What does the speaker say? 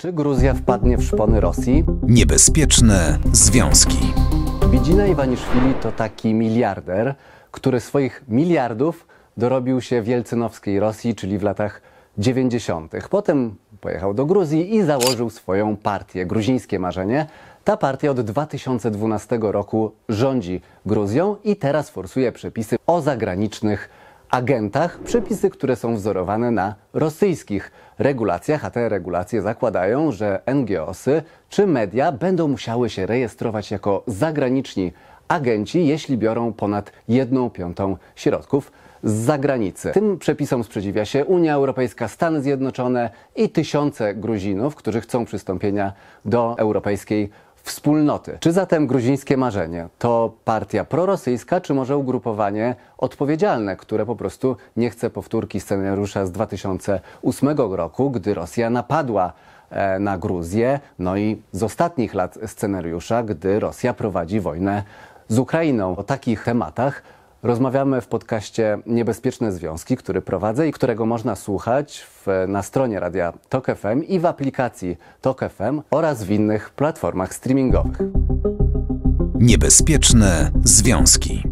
Czy Gruzja wpadnie w szpony Rosji? Niebezpieczne związki. Bidzina Iwaniszwili to taki miliarder, który swoich miliardów dorobił się w Jelcynowskiej Rosji, czyli w latach 90. Potem pojechał do Gruzji i założył swoją partię, gruzińskie marzenie. Ta partia od 2012 roku rządzi Gruzją i teraz forsuje przepisy o zagranicznych agentach przepisy, które są wzorowane na rosyjskich regulacjach, a te regulacje zakładają, że NGOsy czy media będą musiały się rejestrować jako zagraniczni agenci, jeśli biorą ponad 1 piątą środków z zagranicy. Tym przepisom sprzeciwia się Unia Europejska, Stany Zjednoczone i tysiące Gruzinów, którzy chcą przystąpienia do Europejskiej wspólnoty. Czy zatem gruzińskie marzenie to partia prorosyjska, czy może ugrupowanie odpowiedzialne, które po prostu nie chce powtórki scenariusza z 2008 roku, gdy Rosja napadła e, na Gruzję, no i z ostatnich lat scenariusza, gdy Rosja prowadzi wojnę z Ukrainą. O takich tematach Rozmawiamy w podcaście Niebezpieczne Związki, który prowadzę i którego można słuchać w, na stronie radia Tok FM i w aplikacji Tok FM oraz w innych platformach streamingowych. Niebezpieczne Związki.